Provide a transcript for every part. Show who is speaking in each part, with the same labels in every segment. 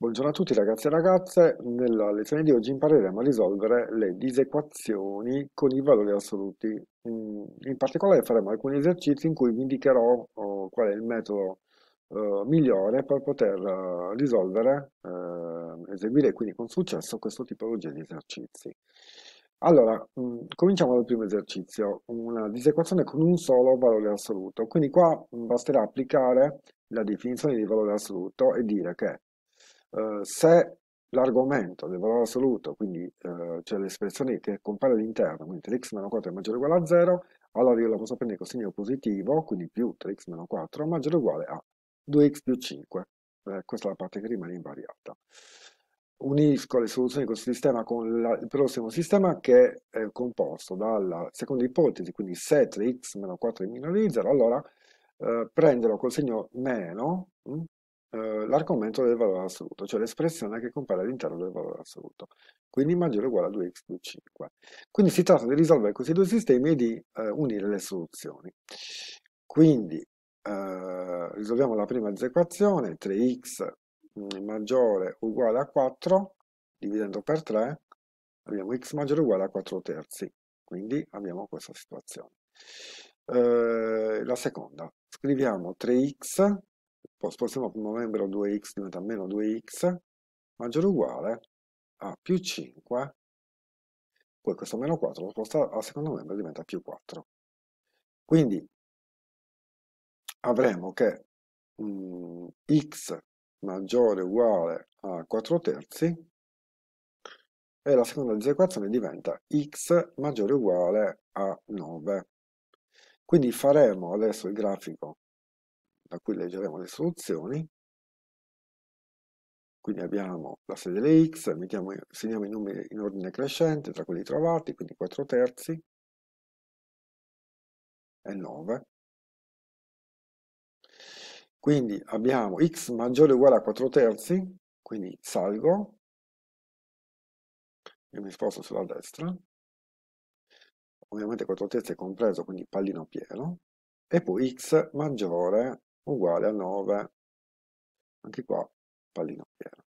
Speaker 1: Buongiorno a tutti ragazzi e ragazze, nella lezione di oggi impareremo a risolvere le disequazioni con i valori assoluti. Mm, in particolare faremo alcuni esercizi in cui vi indicherò oh, qual è il metodo eh, migliore per poter eh, risolvere, eh, eseguire quindi con successo questo tipologia di esercizi. Allora, mm, cominciamo dal primo esercizio, una disequazione con un solo valore assoluto. Quindi qua mm, basterà applicare la definizione di valore assoluto e dire che eh, se l'argomento del valore assoluto, quindi eh, cioè l'espressione che compare all'interno, quindi 3x meno 4 è maggiore o uguale a 0, allora io la posso prendere con segno positivo, quindi più 3x meno 4 maggiore o uguale a 2x più 5. Eh, questa è la parte che rimane invariata. Unisco le soluzioni di questo sistema con la, il prossimo sistema che è composto dalla seconda ipotesi, quindi se 3x meno 4 è minore di 0, allora eh, prenderò col segno meno, mm, eh, l'argomento del valore assoluto, cioè l'espressione che compare all'interno del valore assoluto, quindi maggiore o uguale a 2x più 5. Quindi si tratta di risolvere questi due sistemi e di eh, unire le soluzioni. Quindi eh, risolviamo la prima disequazione, 3x mm, maggiore o uguale a 4, dividendo per 3, abbiamo x maggiore o uguale a 4 terzi, quindi abbiamo questa situazione. Eh, la seconda, scriviamo 3x spostiamo il primo membro 2x diventa meno 2x maggiore o uguale a più 5,
Speaker 2: poi questo meno 4 lo sposta al secondo membro diventa più 4. Quindi
Speaker 1: avremo che mh, mm, x maggiore o uguale a 4 terzi e la seconda disequazione diventa x maggiore o uguale a 9. Quindi faremo adesso il grafico da cui leggeremo le soluzioni. Quindi abbiamo la sede delle x, mettiamo, segniamo i numeri in ordine crescente tra quelli trovati, quindi 4 terzi e 9.
Speaker 2: Quindi abbiamo x maggiore o uguale a 4 terzi, quindi salgo, e mi sposto sulla destra,
Speaker 1: ovviamente 4 terzi è compreso, quindi pallino pieno, e poi x maggiore uguale a 9, anche qua pallino pieno.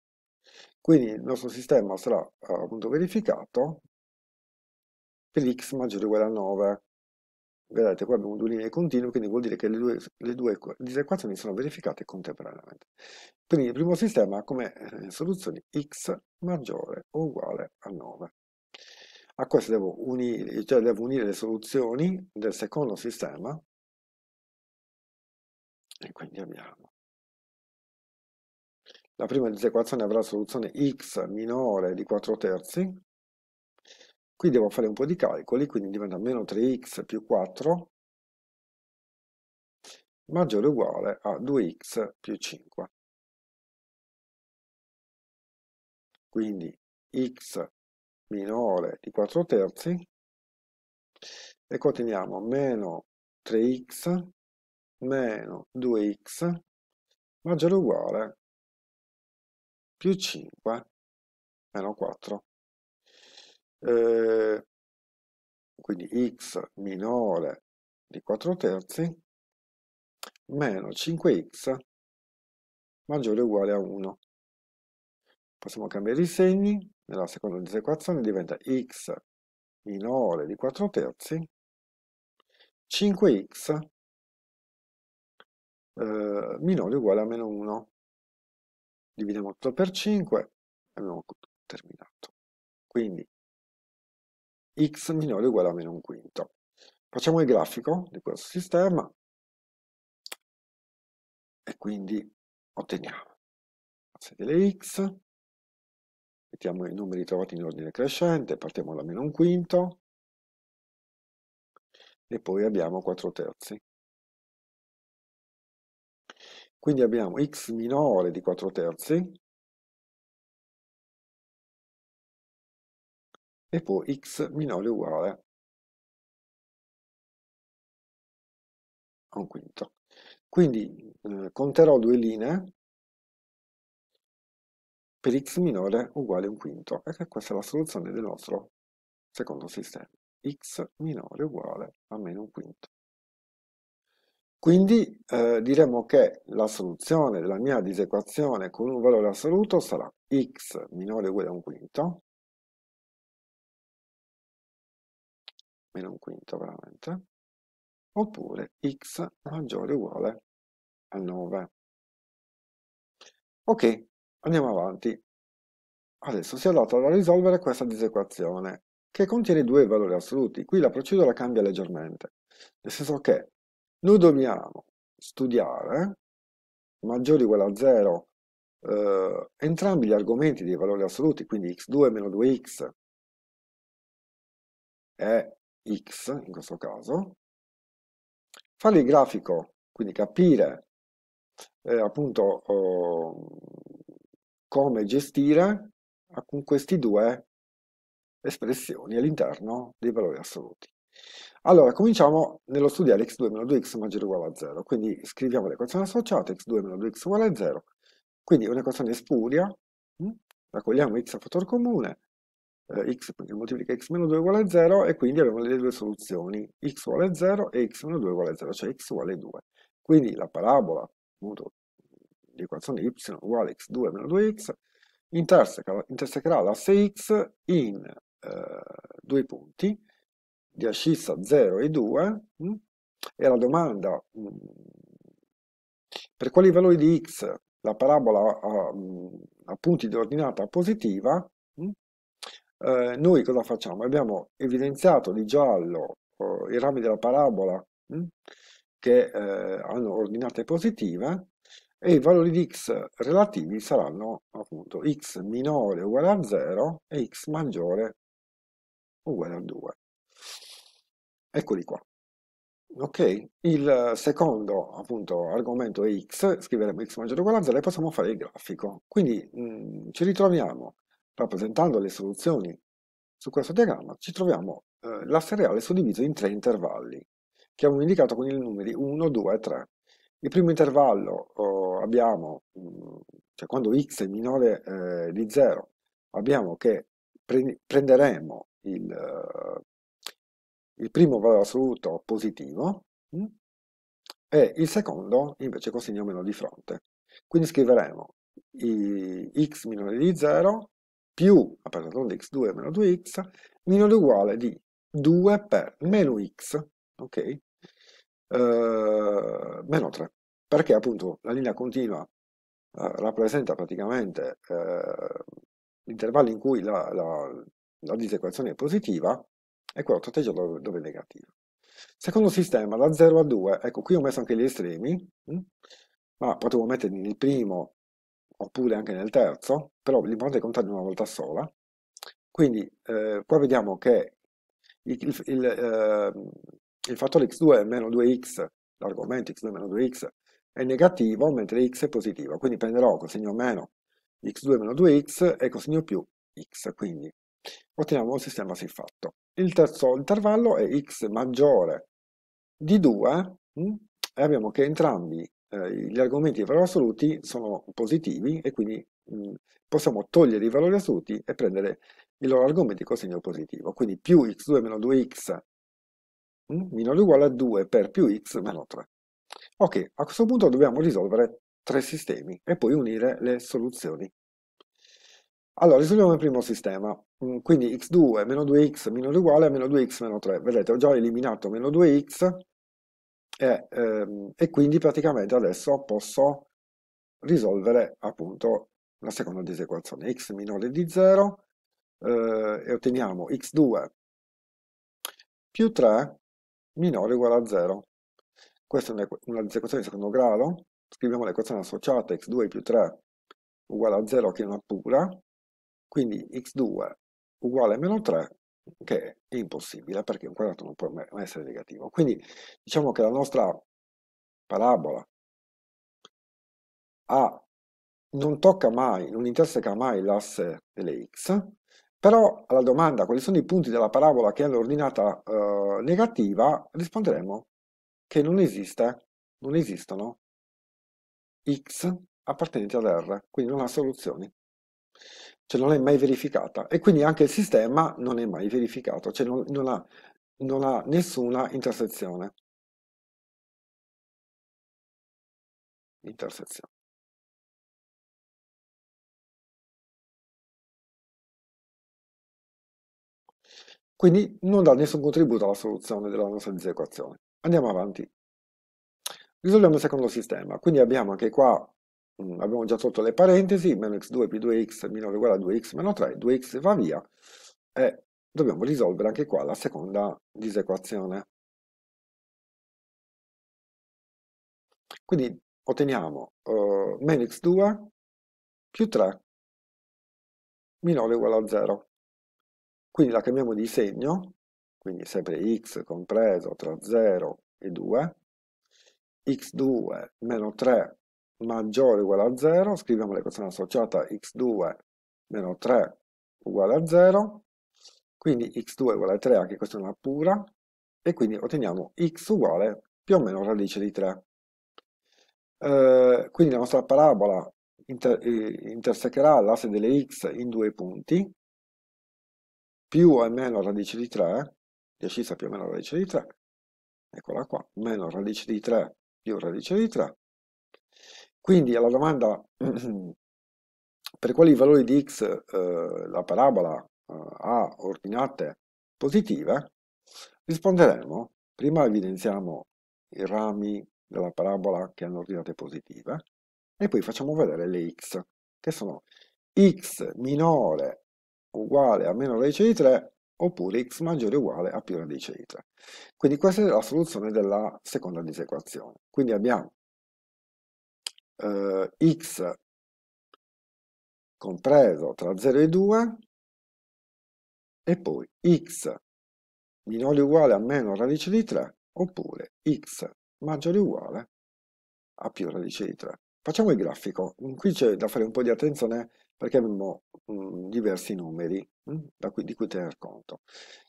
Speaker 1: Quindi il nostro sistema sarà eh, appunto verificato per x maggiore o uguale a 9. Vedete, qua abbiamo due linee continue, quindi vuol dire che le due, le due disequazioni sono verificate contemporaneamente. Quindi il primo sistema ha come eh, soluzioni x maggiore o uguale a 9. A questo devo unire, cioè devo unire le soluzioni del secondo sistema,
Speaker 2: e quindi abbiamo la
Speaker 1: prima disequazione avrà soluzione x minore di 4 terzi qui devo fare un po' di calcoli quindi diventa meno 3x più 4 maggiore o uguale a 2x più 5
Speaker 2: quindi x minore di 4 terzi e qua meno 3x meno 2x maggiore o uguale più 5 meno 4. Eh, quindi x minore di 4 terzi
Speaker 1: meno 5x maggiore o uguale a 1. Possiamo cambiare i segni, nella seconda disequazione diventa x minore di 4 terzi, 5x
Speaker 2: eh, minore uguale a meno 1. Dividiamo
Speaker 1: tutto per 5 e abbiamo terminato. Quindi x minore o uguale a meno un quinto. Facciamo il grafico di questo sistema
Speaker 2: e quindi otteniamo asse delle x, mettiamo i numeri trovati in ordine crescente, partiamo da meno un quinto e poi abbiamo 4 terzi. Quindi abbiamo x minore di 4 terzi e poi x minore uguale a
Speaker 1: un quinto. Quindi eh, conterò due linee per x minore uguale a un quinto. E questa è la soluzione del nostro secondo sistema. x minore uguale a meno un quinto. Quindi eh, diremo che la soluzione della mia disequazione con un valore assoluto sarà x minore o uguale a un quinto,
Speaker 2: meno un quinto veramente, oppure x maggiore o uguale a 9. Ok,
Speaker 1: andiamo avanti. Adesso si è andato a risolvere questa disequazione, che contiene due valori assoluti. Qui la procedura cambia leggermente, nel senso che noi dobbiamo studiare, maggiori uguale a 0, eh, entrambi gli argomenti dei valori assoluti, quindi x2 meno 2x è x in questo caso, fare il grafico, quindi capire eh, appunto oh, come gestire con questi due espressioni all'interno dei valori assoluti. Allora, cominciamo nello studiare x2 meno 2x maggiore o uguale a 0. Quindi scriviamo l'equazione associata, x2 meno 2x uguale a 0. Quindi è un'equazione spuria, hm? raccogliamo x a fattore comune, eh, x che moltiplica x meno 2 uguale a 0 e quindi abbiamo le due soluzioni, x uguale a 0 e x meno 2 uguale a 0, cioè x uguale a 2. Quindi la parabola, appunto, di equazione y uguale a x2 meno 2x interseca, intersecherà l'asse x in eh, due punti, di ascissa 0 e 2 e la domanda mm, per quali valori di x la parabola a, mm, a punti di ordinata positiva mm, eh, noi cosa facciamo? Abbiamo evidenziato di giallo eh, i rami della parabola che eh, hanno ordinate positive e i valori di x relativi saranno appunto x minore uguale a 0 e x maggiore uguale a 2. Eccoli qua. Ok, il secondo appunto argomento è x, scriveremo x maggiore o uguale a 0 e possiamo fare il grafico. Quindi mh, mm, ci ritroviamo rappresentando le soluzioni su questo diagramma, ci troviamo eh, l'asse reale suddiviso in tre intervalli che abbiamo indicato con i numeri 1, 2 e 3. Il primo intervallo oh, abbiamo, mh, mm, cioè quando x è minore eh, di 0, abbiamo che pre prenderemo il, il primo valore assoluto positivo mm, e il secondo invece con segno meno di fronte. Quindi scriveremo x minore di 0 più, aperto tonda, x2 meno 2x, minore uguale di 2 per meno x, ok? Eh, meno 3, perché appunto la linea continua eh, rappresenta praticamente eh, l'intervallo in cui la, la, la disequazione è positiva e quello quell'8 dove, dove è negativo. Secondo sistema, da 0 a 2, ecco qui ho messo anche gli estremi, mh? Mm, ma potevo metterli nel primo oppure anche nel terzo, però l'importante è contarli una volta sola. Quindi eh, qua vediamo che il, il, il, eh, il fattore x2 è meno 2x, l'argomento x2 meno 2x è negativo, mentre x è positivo, quindi prenderò con segno meno x2 meno 2x e con segno più x, quindi otteniamo un sistema siffatto il terzo intervallo è x maggiore di 2 mm, e abbiamo che entrambi eh, gli argomenti di valori assoluti sono positivi e quindi mm, possiamo togliere i valori assoluti e prendere i loro argomenti con segno positivo. Quindi più x2 meno 2x mh, mm, minore o uguale a 2 per più x meno 3. Ok, a questo punto dobbiamo risolvere tre sistemi e poi unire le soluzioni. Allora, risolviamo il primo sistema, mm, quindi x2 meno 2x minore 2 uguale a meno 2x meno 3. Vedete, ho già eliminato meno 2x e, ehm, e quindi praticamente adesso posso risolvere appunto la seconda disequazione, x minore di 0 eh, e otteniamo x2 più 3 minore uguale a 0. Questa è una, una disequazione di secondo grado, scriviamo l'equazione associata x2 più 3 uguale a 0 che è una pura, quindi x2 uguale a meno 3, che è impossibile perché un quadrato non può mai essere negativo. Quindi diciamo che la nostra parabola A non tocca mai, non interseca mai l'asse delle x, però alla domanda quali sono i punti della parabola che hanno ordinata eh, negativa, risponderemo che non, esiste, non esistono x appartenenti ad R, quindi non ha soluzioni cioè non è mai verificata e quindi anche il sistema non è mai verificato, cioè non, non ha, non ha nessuna intersezione.
Speaker 2: Intersezione.
Speaker 1: Quindi non dà nessun contributo alla soluzione della nostra disequazione. Andiamo avanti. Risolviamo il secondo sistema, quindi abbiamo anche qua Mm, abbiamo già tolto le parentesi, meno x2 più 2x minore uguale a 2x meno 3, 2x va via e dobbiamo risolvere anche qua la seconda disequazione.
Speaker 2: Quindi otteniamo uh, meno x2 più 3 minore uguale a 0. Quindi la cambiamo di segno,
Speaker 1: quindi sempre x compreso tra 0 e 2, x2 meno 3 maggiore uguale a 0, scriviamo l'equazione associata x2 meno 3 uguale a 0, quindi x2 uguale a 3 anche questa è una pura, e quindi otteniamo x uguale più o meno radice di 3. Eh, quindi la nostra parabola inter eh, intersecherà l'asse delle x in due punti, più o meno radice di 3, 10 più o meno radice di 3, eccola qua, meno radice di 3 più radice di 3, quindi alla domanda per quali valori di x eh, la parabola eh, ha ordinate positive, risponderemo, prima evidenziamo i rami della parabola che hanno ordinate positive e poi facciamo vedere le x, che sono x minore uguale a meno radice di 3 oppure x maggiore uguale a più radice di 3. Quindi questa è la soluzione della seconda disequazione. Quindi abbiamo eh, x compreso tra 0 e 2 e poi x minore o uguale a meno radice di 3 oppure x maggiore o uguale a più radice di 3. Facciamo il grafico, qui c'è da fare un po' di attenzione perché abbiamo mh, mm, diversi numeri mh, mm, cui, di cui tener conto.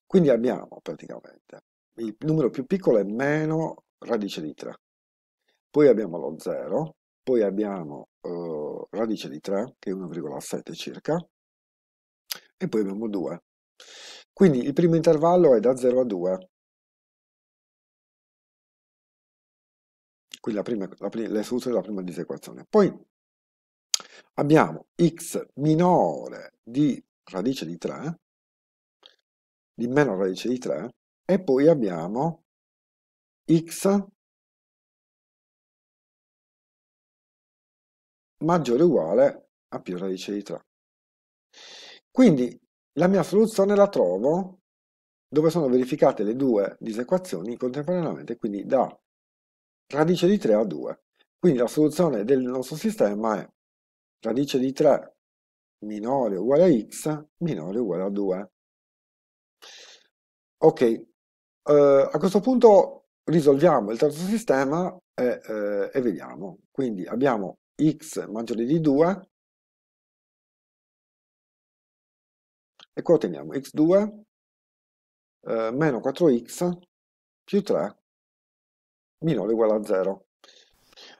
Speaker 1: Quindi abbiamo praticamente il numero più piccolo è meno radice di 3, poi abbiamo lo 0, poi abbiamo eh, radice di 3 che è 1,7 circa e poi abbiamo 2. Quindi il primo
Speaker 2: intervallo è da 0 a 2.
Speaker 1: Quindi la prima, la, la soluzione della prima disequazione. Poi abbiamo x minore di radice di 3, di meno
Speaker 2: radice di 3, e poi abbiamo x maggiore o uguale a più radice
Speaker 1: di 3. Quindi la mia soluzione la trovo dove sono verificate le due disequazioni contemporaneamente, quindi da radice di 3 a 2. Quindi la soluzione del nostro sistema è radice di 3 minore o uguale a x minore o uguale a 2. Ok, uh, a questo punto risolviamo il terzo sistema e, uh, e vediamo. Quindi abbiamo x maggiore di 2
Speaker 2: e qua otteniamo x2
Speaker 1: eh, meno 4x più 3 minore o uguale a 0.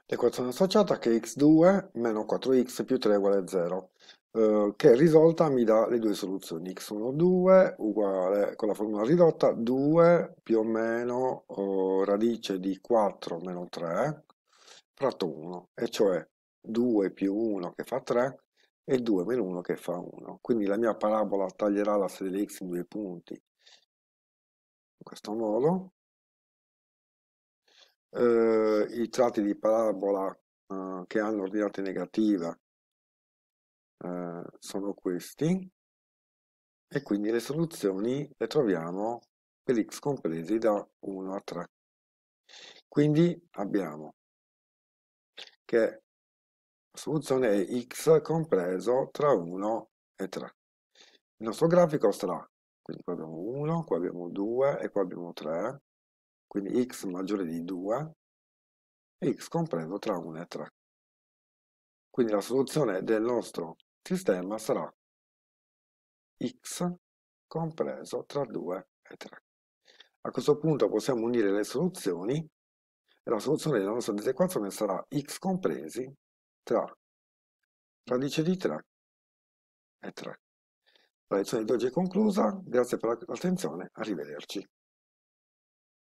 Speaker 1: L'equazione associata che x2 meno 4x più 3 uguale a 0 eh, che risolta mi dà le due soluzioni x1 2 uguale con la formula ridotta 2 più o meno eh, radice di 4 meno 3 fratto 1 e cioè 2 più 1 che fa 3 e 2 meno 1 che fa 1. Quindi la mia parabola taglierà l'asse delle x in due punti in questo modo. Eh, I tratti di parabola eh, che hanno ordinate negative eh, sono questi e quindi le soluzioni le troviamo per x compresi da 1 a 3. Quindi abbiamo che Funzione x compreso tra 1 e 3. Il nostro grafico sarà, quindi qua abbiamo 1, qua abbiamo 2 e qua abbiamo 3, quindi x maggiore di 2 e x compreso tra 1 e 3. Quindi la soluzione del nostro sistema sarà x compreso tra 2 e 3. A questo punto possiamo unire le soluzioni e la soluzione della nostra disequazione sarà x compresi tra. Radice di 3 e 3. La lezione di oggi è conclusa, grazie per l'attenzione,
Speaker 2: arrivederci.